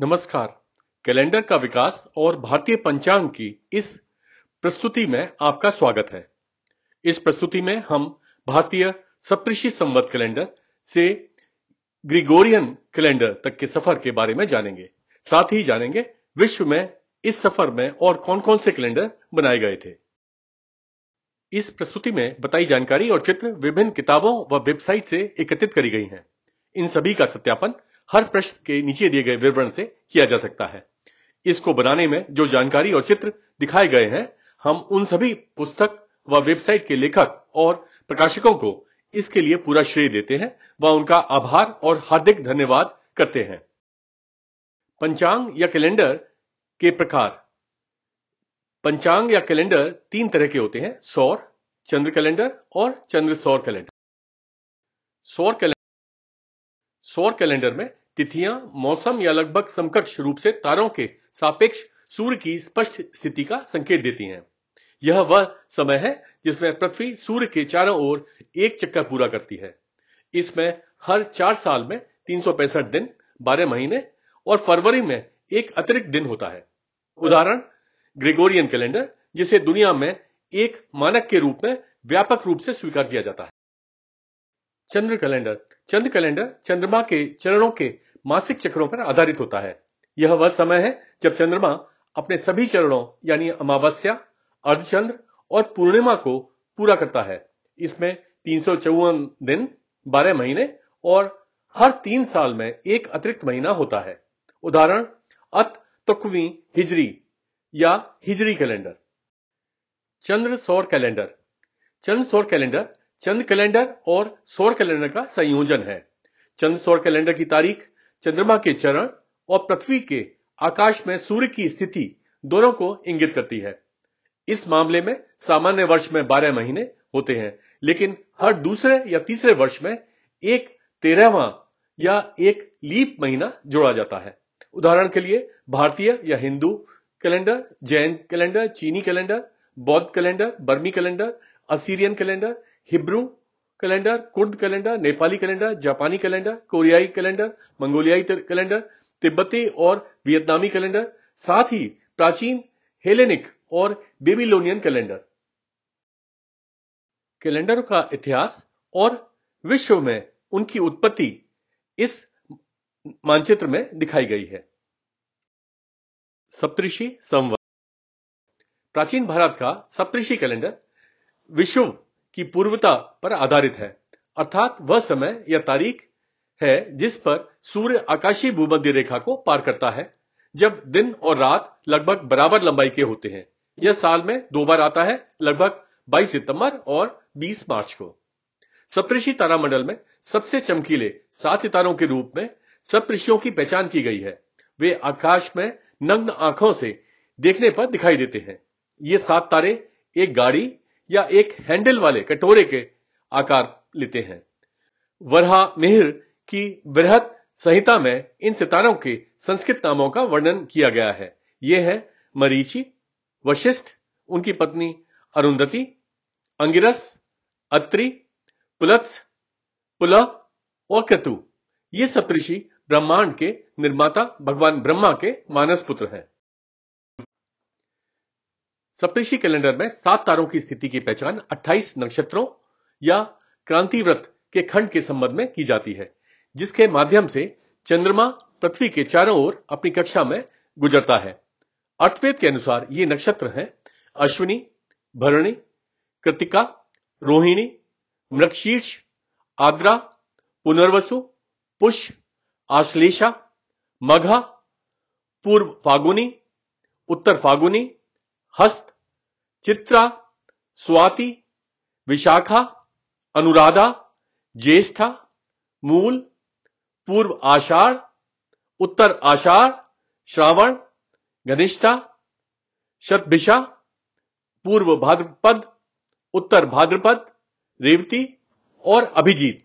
नमस्कार कैलेंडर का विकास और भारतीय पंचांग की इस प्रस्तुति में आपका स्वागत है इस प्रस्तुति में हम भारतीय सप्तषि संवत कैलेंडर से ग्रिगोरियन कैलेंडर तक के सफर के बारे में जानेंगे साथ ही जानेंगे विश्व में इस सफर में और कौन कौन से कैलेंडर बनाए गए थे इस प्रस्तुति में बताई जानकारी और चित्र विभिन्न किताबों व वेबसाइट से एकत्रित करी गई हैं। इन सभी का सत्यापन हर प्रश्न के नीचे दिए गए विवरण से किया जा सकता है इसको बनाने में जो जानकारी और चित्र दिखाए गए हैं हम उन सभी पुस्तक व वेबसाइट के लेखक और प्रकाशकों को इसके लिए पूरा श्रेय देते हैं व उनका आभार और हार्दिक धन्यवाद करते हैं पंचांग या कैलेंडर के प्रकार पंचांग या कैलेंडर तीन तरह के होते हैं सौर चंद्र कैलेंडर और चंद्र सौर कैलेंडर सौर कैलेंडर सौर कैलेंडर में तिथियां मौसम या लगभग समकक्ष रूप से तारों के सापेक्ष सूर्य की स्पष्ट स्थिति का संकेत देती हैं यह वह समय है जिसमें पृथ्वी सूर्य के चारों ओर एक चक्कर पूरा करती है इसमें हर चार साल में तीन दिन बारह महीने और फरवरी में एक अतिरिक्त दिन होता है उदाहरण ग्रेगोरियन कैलेंडर जिसे दुनिया में एक मानक के रूप में व्यापक रूप से स्वीकार किया जाता है चंद्र कैलेंडर चंद्र कैलेंडर चंद्रमा के चरणों के मासिक चक्रों पर आधारित होता है यह वह समय है जब चंद्रमा अपने सभी चरणों यानी अमावस्या अर्धचंद्र और पूर्णिमा को पूरा करता है इसमें तीन दिन बारह महीने और हर तीन साल में एक अतिरिक्त महीना होता है उदाहरण अत तुकवी हिजरी या हिजरी कैलेंडर चंद्र सौर कैलेंडर चंद्र सौर कैलेंडर चंद कैलेंडर और सौर कैलेंडर का संयोजन है चंद्र सौर कैलेंडर की तारीख चंद्रमा के चरण और पृथ्वी के आकाश में सूर्य की स्थिति दोनों को इंगित करती है इस मामले में सामान्य वर्ष में 12 महीने होते हैं लेकिन हर दूसरे या तीसरे वर्ष में एक तेरहवा या एक लीप महीना जोड़ा जाता है उदाहरण के लिए भारतीय या हिंदू कैलेंडर जैन कैलेंडर चीनी कैलेंडर बौद्ध कैलेंडर बर्मी calendar Assyrian calendar Hebrew calendar कुर्द कैलेंडर नेपाली कैलेंडर जापानी कैलेंडर कोरियाई कैलेंडर मंगोलियाई कैलेंडर तिब्बती और वियतनामी कैलेंडर साथ ही प्राचीन हेलेनिक और बेबीलोनियन कैलेंडर कैलेंडर का इतिहास और विश्व में उनकी उत्पत्ति इस मानचित्र में दिखाई गई है सप्तषि संवाद प्राचीन भारत का सप्तषि कैलेंडर विश्व की पूर्वता पर आधारित है अर्थात वह समय या तारीख है जिस पर सूर्य आकाशीय भूमध्य रेखा को पार करता है जब दिन और रात लगभग बराबर लंबाई के होते हैं यह साल में दो बार आता है लगभग 22 सितंबर और 20 मार्च को सप्तषि तारामंडल में सबसे चमकीले सात सितारों के रूप में सप्तषियों की पहचान की गई है वे आकाश में नग्न आंखों से देखने पर दिखाई देते हैं ये सात तारे एक गाड़ी या एक हैंडल वाले कटोरे के आकार लेते हैं वरहा मिहिर की बृहत संहिता में इन सितारों के संस्कृत नामों का वर्णन किया गया है ये है मरीचि वशिष्ठ उनकी पत्नी अरुंधति अंगिरस अत्रि पुलत्स पुल और क्रतु ये सप्तषि ब्रह्मांड के निर्माता भगवान ब्रह्मा के मानस पुत्र हैं सप्तषि कैलेंडर में सात तारों की स्थिति की पहचान 28 नक्षत्रों या क्रांति व्रत के खंड के संबंध में की जाती है जिसके माध्यम से चंद्रमा पृथ्वी के चारों ओर अपनी कक्षा में गुजरता है अर्थवेद के अनुसार ये नक्षत्र हैं अश्विनी भरणी कृतिका रोहिणी मृक्षीर्ष आद्रा पुनर्वसु पुष आश्लेषा मघा पूर्व फागुनी उत्तर फागुनी हस्त चित्रा स्वाति विशाखा अनुराधा ज्येष्ठा मूल पूर्व आषाढ़ उत्तर आषाढ़ श्रावण घनिष्ठा शतभिषा पूर्व भाद्रपद उत्तर भाद्रपद रेवती और अभिजीत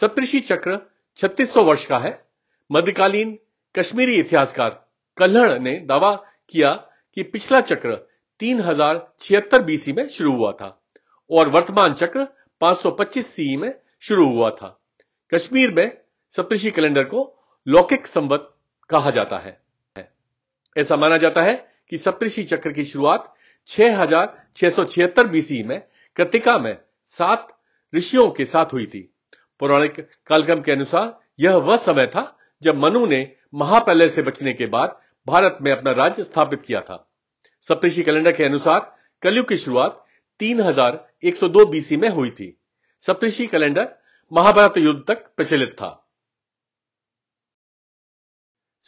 सप्तषि चक्र 3600 वर्ष का है मध्यकालीन कश्मीरी इतिहासकार कल्हण ने दावा किया कि पिछला चक्र तीन हजार छिहत्तर बीसी में शुरू हुआ था और वर्तमान चक्र 525 सीई e में शुरू हुआ था कश्मीर में सप्तषि कैलेंडर को लौकिक संवत कहा जाता है ऐसा माना जाता है कि सप्तषि चक्र की शुरुआत 6676 बीसी e में कृतिका में सात ऋषियों के साथ हुई थी पौराणिक कालक्रम के अनुसार यह वह समय था जब मनु ने महाप्रलय से बचने के बाद भारत में अपना राज्य स्थापित किया था सप्तषि कैलेंडर के अनुसार कलयुग की शुरुआत 3102 बीसी में हुई थी सप्तषि कैलेंडर महाभारत युद्ध तक प्रचलित था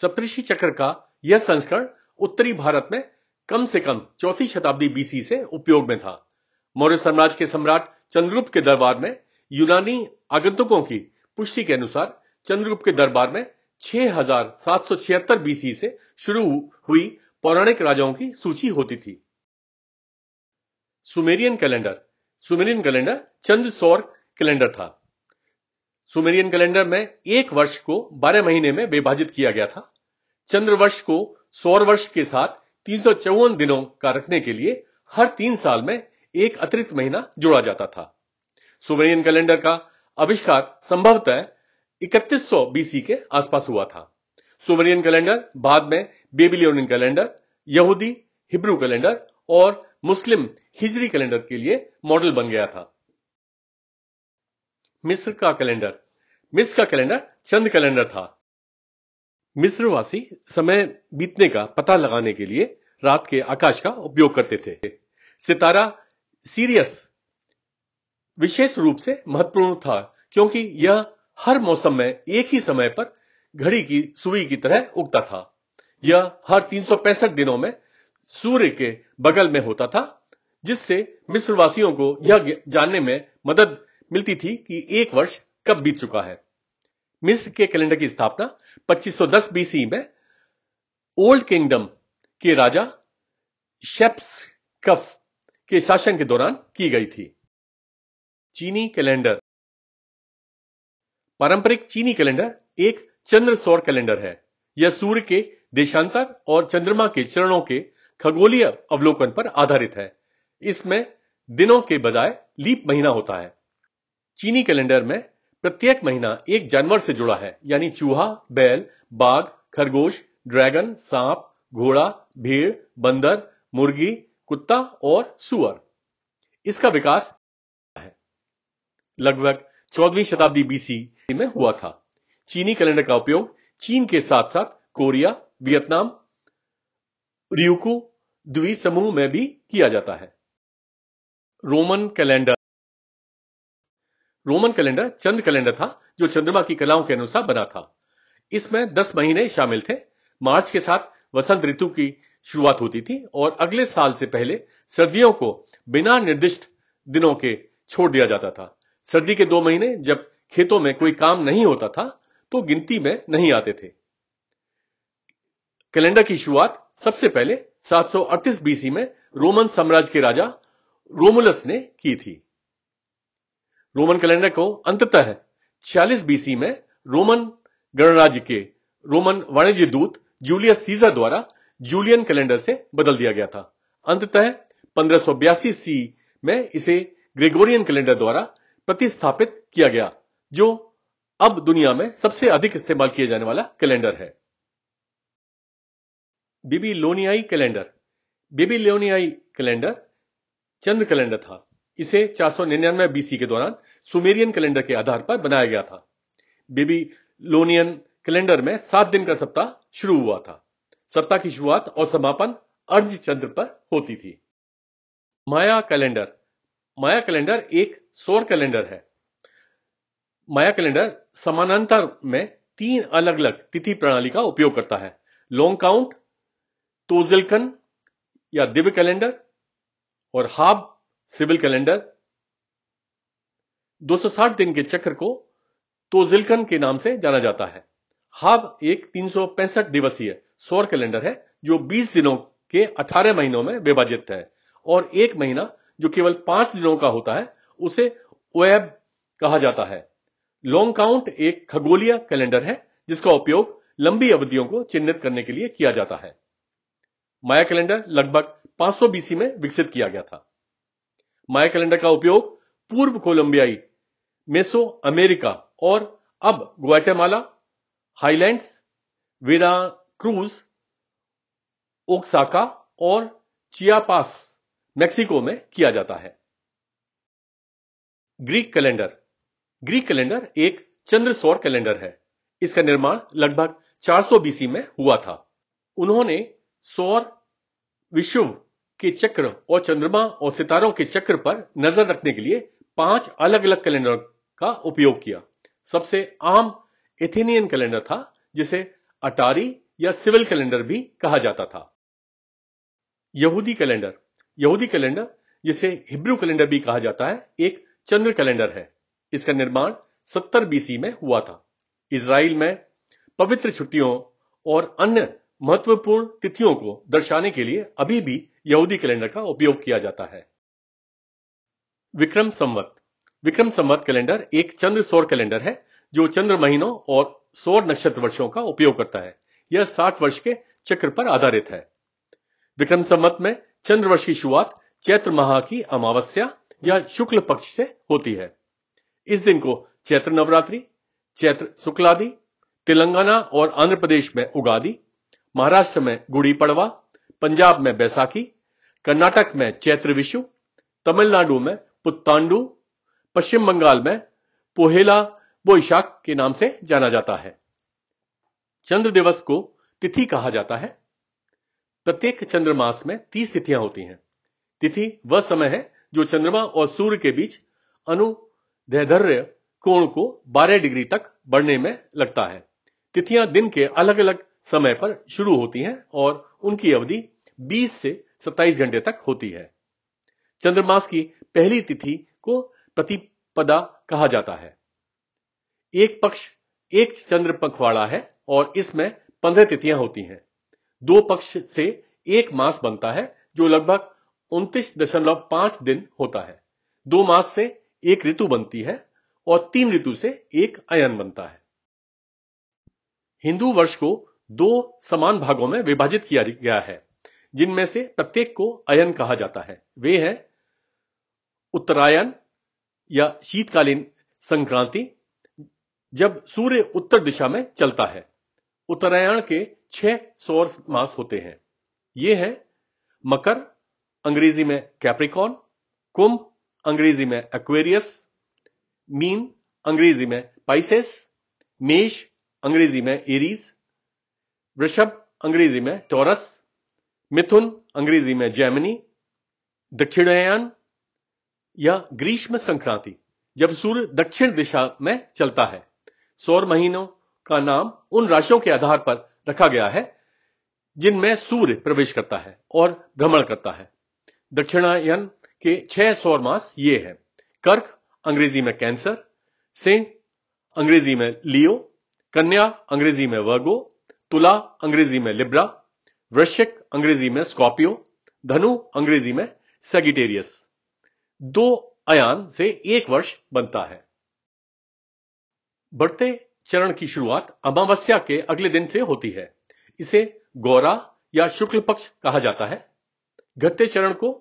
सप्तषि चक्र का यह संस्करण उत्तरी भारत में कम से कम चौथी शताब्दी बीसी से उपयोग में था मौर्य साम्राज्य के सम्राट चंद्रगुप्त के दरबार में यूनानी आगंतुकों की पुष्टि के अनुसार चंद्रगुप्त के दरबार में 6776 बीसी से शुरू हुई पौराणिक राजाओं की सूची होती थी सुमेरियन कैलेंडर सुमेरियन कैलेंडर चंद्र सौर कैलेंडर था सुमेरियन कैलेंडर में एक वर्ष को 12 महीने में विभाजित किया गया था चंद्र वर्ष को सौर वर्ष के साथ तीन दिनों का रखने के लिए हर तीन साल में एक अतिरिक्त महीना जोड़ा जाता था सुमेरियन कैलेंडर का आविष्कार संभवतः 3100 बीसी के आसपास हुआ था सुमेरियन कैलेंडर बाद में बेबीलियन कैलेंडर यहूदी हिब्रू कैलेंडर और मुस्लिम हिजरी कैलेंडर के लिए मॉडल बन गया था मिस्र का कैलेंडर मिस्र का कैलेंडर चंद कैलेंडर था मिस्रवासी समय बीतने का पता लगाने के लिए रात के आकाश का उपयोग करते थे सितारा सीरियस विशेष रूप से महत्वपूर्ण था क्योंकि यह हर मौसम में एक ही समय पर घड़ी की सुई की तरह उगता था यह हर तीन दिनों में सूर्य के बगल में होता था जिससे मिस्रवासियों को यह जानने में मदद मिलती थी कि एक वर्ष कब बीत चुका है मिस्र के कैलेंडर की स्थापना 2510 बीसी में ओल्ड किंगडम के राजा शेप्स कफ के शासन के दौरान की गई थी चीनी कैलेंडर पारंपरिक चीनी कैलेंडर एक चंद्र सौर कैलेंडर है यह सूर्य के देशांतर और चंद्रमा के चरणों के खगोलीय अवलोकन पर आधारित है इसमें दिनों के बजाय लीप महीना होता है चीनी कैलेंडर में प्रत्येक महीना एक जानवर से जुड़ा है यानी चूहा बैल बाघ खरगोश ड्रैगन सांप घोड़ा भेड़ बंदर मुर्गी कुत्ता और सुअर इसका विकास है लगभग चौदहवीं शताब्दी बीसी में हुआ था चीनी कैलेंडर का उपयोग चीन के साथ साथ कोरिया वियतनाम रियुकू द्वीप समूह में भी किया जाता है रोमन कैलेंडर रोमन कैलेंडर चंद्र कैलेंडर था जो चंद्रमा की कलाओं के अनुसार बना था इसमें दस महीने शामिल थे मार्च के साथ वसंत ऋतु की शुरुआत होती थी और अगले साल से पहले सर्दियों को बिना निर्दिष्ट दिनों के छोड़ दिया जाता था सर्दी के दो महीने जब खेतों में कोई काम नहीं होता था तो गिनती में नहीं आते थे कैलेंडर की शुरुआत सबसे पहले 738 बीसी में रोमन साम्राज्य के राजा रोमुलस ने की थी रोमन कैलेंडर को अंततः 46 बीसी में रोमन गणराज्य के रोमन वाणिज्य दूत जूलियस सीजर द्वारा जूलियन कैलेंडर से बदल दिया गया था अंततः पंद्रह सी में इसे ग्रेगोरियन कैलेंडर द्वारा प्रतिस्थापित किया गया जो अब दुनिया में सबसे अधिक इस्तेमाल किया जाने वाला कैलेंडर है बिबिलोनियाई कैलेंडर बिबिलोनियाई कैलेंडर चंद्र कैलेंडर था इसे 499 बीसी के दौरान सुमेरियन कैलेंडर के आधार पर बनाया गया था बिबिलोनियन कैलेंडर में सात दिन का सप्ताह शुरू हुआ था सप्ताह की शुरुआत और समापन अर्ज चंद्र पर होती थी माया कैलेंडर माया कैलेंडर एक सौर कैलेंडर है माया कैलेंडर समानांतर में तीन अलग अलग तिथि प्रणाली का उपयोग करता है लॉन्ग काउंट तोजिलकन या दिव्य कैलेंडर और हाब सिविल कैलेंडर 260 दिन के चक्र को तोजिलकन के नाम से जाना जाता है हाब एक पैंसठ दिवसीय सौर कैलेंडर है जो 20 दिनों के 18 महीनों में विभाजित है और एक महीना जो केवल पांच दिनों का होता है उसे ओएब कहा जाता है लॉन्ग काउंट एक खगोलीय कैलेंडर है जिसका उपयोग लंबी अवधियों को चिन्हित करने के लिए किया जाता है माया कैलेंडर लगभग 500 बीसी में विकसित किया गया था माया कैलेंडर का उपयोग पूर्व कोलंबियाई मेसो अमेरिका और अब Guatemala highland Vera Cruz Oaxaca और चियापास मेक्सिको में किया जाता है ग्रीक कैलेंडर ग्रीक कैलेंडर एक चंद्र सौर कैलेंडर है इसका निर्माण लगभग 400 बीसी में हुआ था उन्होंने सौर विश्व के चक्र और चंद्रमा और सितारों के चक्र पर नजर रखने के लिए पांच अलग अलग कैलेंडर का उपयोग किया सबसे आम एथेनियन कैलेंडर था जिसे अटारी या सिविल कैलेंडर भी कहा जाता था यहूदी कैलेंडर यहूदी कैलेंडर जिसे हिब्रू कैलेंडर भी कहा जाता है एक चंद्र कैलेंडर है इसका निर्माण 70 बीसी में हुआ था इसराइल में पवित्र छुट्टियों और अन्य महत्वपूर्ण तिथियों को दर्शाने के लिए अभी भी यहूदी कैलेंडर का उपयोग किया जाता है विक्रम संवत विक्रम संवत कैलेंडर एक चंद्र सौर कैलेंडर है जो चंद्र महीनों और सौर नक्षत्र वर्षों का उपयोग करता है यह 60 वर्ष के चक्र पर आधारित है विक्रम संवत में चंद्र वर्ष की शुरुआत चैत्र माह की अमावस्या या शुक्ल पक्ष से होती है इस दिन को चैत्र नवरात्रि चैत्र शुक्लादि तेलंगाना और आंध्र प्रदेश में उगादी महाराष्ट्र में गुड़ी पड़वा पंजाब में बैसाखी कर्नाटक में चैत्र विशु तमिलनाडु में पुत्तांडू पश्चिम बंगाल में पोहेला बोईशाख के नाम से जाना जाता है चंद्र दिवस को तिथि कहा जाता है प्रत्येक चंद्रमास में तीस तिथियां होती हैं तिथि वह समय है जो चंद्रमा और सूर्य के बीच अनुधर्य कोण को 12 डिग्री तक बढ़ने में लगता है तिथियां दिन के अलग अलग समय पर शुरू होती हैं और उनकी अवधि 20 से 27 घंटे तक होती है चंद्रमास की पहली तिथि को प्रतिपदा कहा जाता है एक पक्ष एक चंद्र पखवाड़ा है और इसमें पंद्रह तिथियां होती हैं दो पक्ष से एक मास बनता है जो लगभग उनतीस दशमलव पांच दिन होता है दो मास से एक ऋतु बनती है और तीन ऋतु से एक अयन बनता है हिंदू वर्ष को दो समान भागों में विभाजित किया गया है जिनमें से प्रत्येक को अयन कहा जाता है वे हैं उत्तरायन या शीतकालीन संक्रांति जब सूर्य उत्तर दिशा में चलता है उत्तरायण के छह सौर मास होते हैं ये है मकर अंग्रेजी में कैप्रिकॉन कुंभ अंग्रेजी में एक्वेरियस मीन अंग्रेजी में पाइसेस मेष अंग्रेजी में एरीज वृषभ अंग्रेजी में टॉरस मिथुन अंग्रेजी में जैमिनी दक्षिणायन या ग्रीष्म संक्रांति जब सूर्य दक्षिण दिशा में चलता है सौर महीनों का नाम उन राशियों के आधार पर रखा गया है जिनमें सूर्य प्रवेश करता है और भ्रमण करता है दक्षिणायन के छह सौर मास ये हैं कर्क अंग्रेजी में कैंसर सिंह अंग्रेजी में लियो कन्या अंग्रेजी में वर्गो तुला अंग्रेजी में लिब्रा वृश्चिक अंग्रेजी में स्कॉर्पियो धनु अंग्रेजी में सेगिटेरियस दो अयान से एक वर्ष बनता है बढ़ते चरण की शुरुआत अमावस्या के अगले दिन से होती है इसे गौरा या शुक्ल पक्ष कहा जाता है घटते चरण को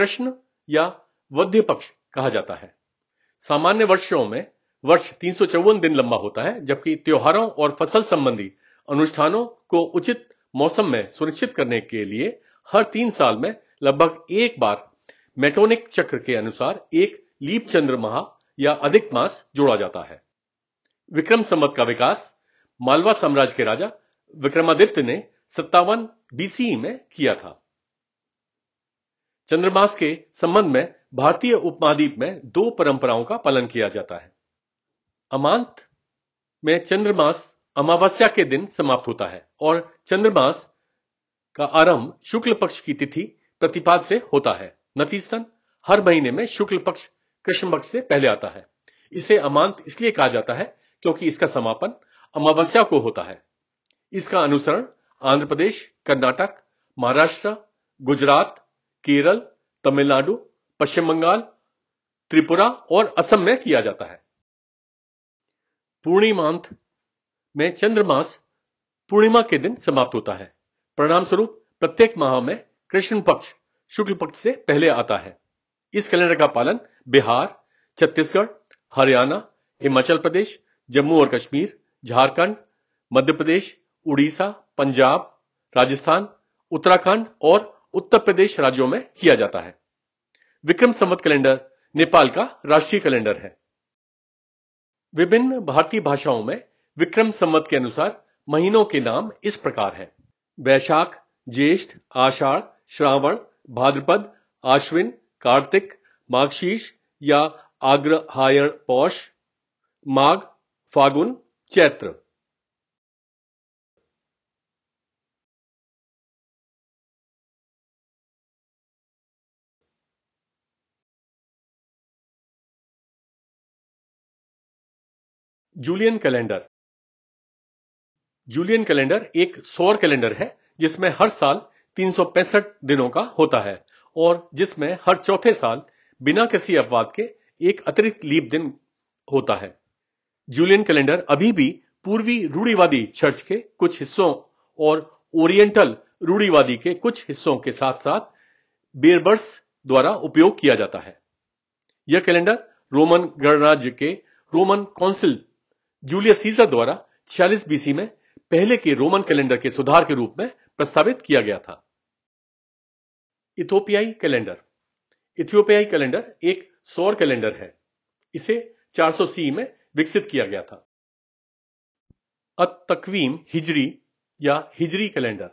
कृष्ण या वध्य पक्ष कहा जाता है सामान्य वर्षों में वर्ष तीन दिन लंबा होता है जबकि त्योहारों और फसल संबंधी अनुष्ठानों को उचित मौसम में सुनिश्चित करने के लिए हर तीन साल में लगभग एक बार मेटोनिक चक्र के अनुसार एक लीप चंद्र माह या अधिक मास जोड़ा जाता है विक्रम संवत का विकास मालवा साम्राज्य के राजा विक्रमादित्य ने सत्तावन बीसी में किया था चंद्रमास के संबंध में भारतीय उपमहाद्वीप में दो परंपराओं का पालन किया जाता है अमांत में चंद्रमास अमावस्या के दिन समाप्त होता है और चंद्रमास का आरंभ शुक्ल पक्ष की तिथि प्रतिपाद से होता है नतीजतन हर महीने में शुक्ल पक्ष कृष्ण पक्ष से पहले आता है इसे अमांत इसलिए कहा जाता है क्योंकि इसका समापन अमावस्या को होता है इसका अनुसरण आंध्र प्रदेश कर्नाटक महाराष्ट्र गुजरात केरल तमिलनाडु पश्चिम बंगाल त्रिपुरा और असम में किया जाता है पूर्णिमांत में चंद्रमास पूर्णिमा के दिन समाप्त होता है परिणाम स्वरूप प्रत्येक माह में कृष्ण पक्ष शुक्ल पक्ष से पहले आता है इस कैलेंडर का पालन बिहार छत्तीसगढ़ हरियाणा हिमाचल प्रदेश जम्मू और कश्मीर झारखंड मध्य प्रदेश उड़ीसा पंजाब राजस्थान उत्तराखंड और उत्तर प्रदेश राज्यों में किया जाता है विक्रम संवत कैलेंडर नेपाल का राष्ट्रीय कैलेंडर है विभिन्न भारतीय भाषाओं में विक्रम संवत के अनुसार महीनों के नाम इस प्रकार हैं वैशाख ज्येष्ठ आषाढ़ श्रावण भाद्रपद आश्विन कार्तिक माघशीष या आग्रहायण पौष माघ फागुन चैत्र जूलियन कैलेंडर जूलियन कैलेंडर एक सौर कैलेंडर है जिसमें हर साल तीन दिनों का होता है और जिसमें हर चौथे साल बिना किसी अपवाद के एक अतिरिक्त लीप दिन होता है जूलियन कैलेंडर अभी भी पूर्वी रूढ़ीवादी चर्च के कुछ हिस्सों और ओरिएंटल रूढ़ीवादी के कुछ हिस्सों के साथ साथ बेरबर्स द्वारा उपयोग किया जाता है यह कैलेंडर रोमन गणराज्य के रोमन काउंसिल जूलियस सीजर द्वारा छियालीस बीसी में पहले के रोमन कैलेंडर के सुधार के रूप में प्रस्तावित किया गया था इथोपियाई कैलेंडर इथियोपियाई कैलेंडर एक सौर कैलेंडर है इसे 400 सी में विकसित किया गया था अत तकवीम हिजरी या हिजरी कैलेंडर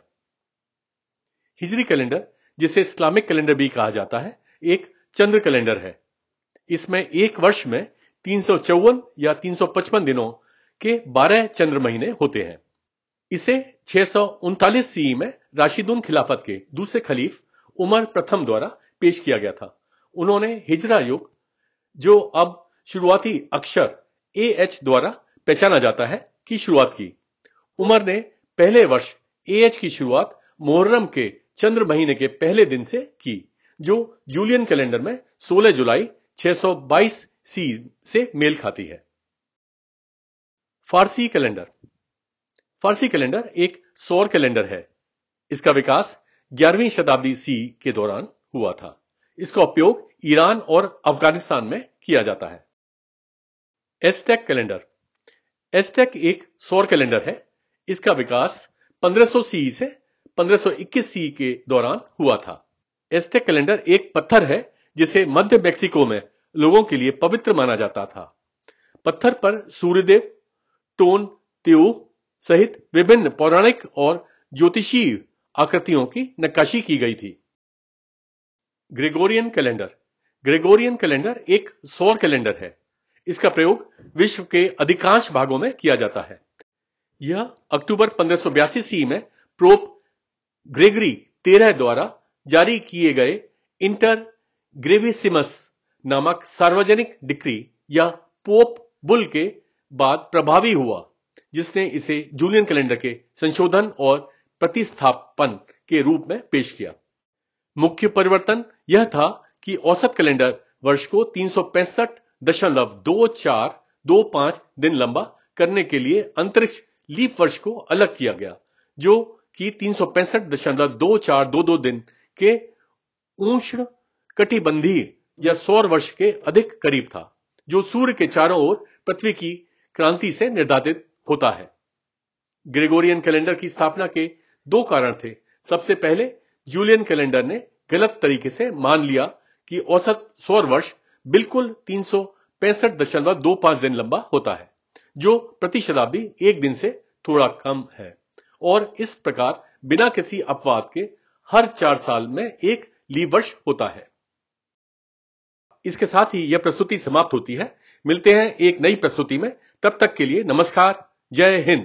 हिजरी कैलेंडर जिसे इस्लामिक कैलेंडर भी कहा जाता है एक चंद्र कैलेंडर है इसमें एक वर्ष में तीन या 355 दिनों के 12 चंद्र महीने होते हैं इसे छह सी में राशिदून खिलाफत के दूसरे खलीफ उमर प्रथम द्वारा पेश किया गया था उन्होंने हिजरा युग जो अब शुरुआती अक्षर ए एच द्वारा पहचाना जाता है की शुरुआत की उमर ने पहले वर्ष ए एच की शुरुआत मोहर्रम के चंद्र महीने के पहले दिन से की जो जूलियन कैलेंडर में 16 जुलाई 622 सी से मेल खाती है फारसी कैलेंडर फारसी कैलेंडर एक सौर कैलेंडर है इसका विकास ग्यारहवीं शताब्दी सी के दौरान हुआ था इसका उपयोग ईरान और अफगानिस्तान में किया जाता है एस्टेक कैलेंडर एस्टेक एक सौर कैलेंडर है इसका विकास 1500 सीई से 1521 सीई के दौरान हुआ था एस्टेक कैलेंडर एक पत्थर है जिसे मध्य मेक्सिको में लोगों के लिए पवित्र माना जाता था पत्थर पर सूर्यदेव टोन त्यू सहित विभिन्न पौराणिक और ज्योतिषीय आकृतियों की नक्काशी की गई थी ग्रेगोरियन कैलेंडर ग्रेगोरियन कैलेंडर एक सौर कैलेंडर है इसका प्रयोग विश्व के अधिकांश भागों में किया जाता है यह अक्टूबर पंद्रह सौ सी में प्रोप ग्रेगरी तेरह द्वारा जारी किए गए इंटर ग्रेविसिमस नामक सार्वजनिक डिक्री या पोप बुल के बाद प्रभावी हुआ जिसने इसे जूलियन कैलेंडर के संशोधन और प्रतिस्थापन के रूप में पेश किया मुख्य परिवर्तन यह था कि औसत कैलेंडर वर्ष को तीन दशमलव दो चार दो पांच दिन लंबा करने के लिए अंतरिक्ष लीप वर्ष को अलग किया गया जो कि तीन सौ पैंसठ दशमलव दो चार दो दो दिन के उष्ण कटिबंधीय या सौर वर्ष के अधिक करीब था जो सूर्य के चारों ओर पृथ्वी की क्रांति से निर्धारित होता है ग्रेगोरियन कैलेंडर की स्थापना के दो कारण थे सबसे पहले जूलियन कैलेंडर ने गलत तरीके से मान लिया कि औसत सौर वर्ष बिल्कुल तीन दशमलव दो पांच दिन लंबा होता है जो प्रति शताब्दी एक दिन से थोड़ा कम है और इस प्रकार बिना किसी अपवाद के हर चार साल में एक ली वर्ष होता है इसके साथ ही यह प्रस्तुति समाप्त होती है मिलते हैं एक नई प्रस्तुति में तब तक के लिए नमस्कार जय हिंद